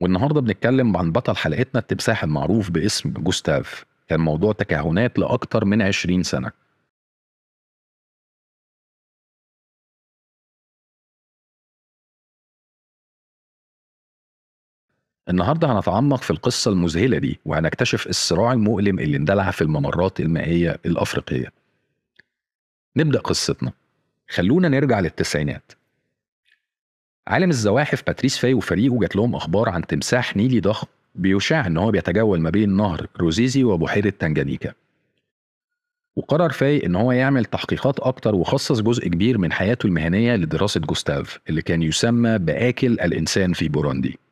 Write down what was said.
والنهارده بنتكلم عن بطل حلقتنا التمساح المعروف باسم جوستاف كان موضوع تكهنات لاكثر من 20 سنة النهارده هنتعمق في القصة المذهلة دي وهنكتشف الصراع المؤلم اللي اندلع في الممرات المائية الأفريقية نبدأ قصتنا خلونا نرجع للتسعينات عالم الزواحف باتريس فاي وفريقه جات لهم اخبار عن تمساح نيلي ضخم بيشاع ان هو بيتجول ما بين نهر روزيزي وبحيره تنجانيكا وقرر فاي ان هو يعمل تحقيقات اكتر وخصص جزء كبير من حياته المهنيه لدراسه جوستاف اللي كان يسمى باكل الانسان في بوروندي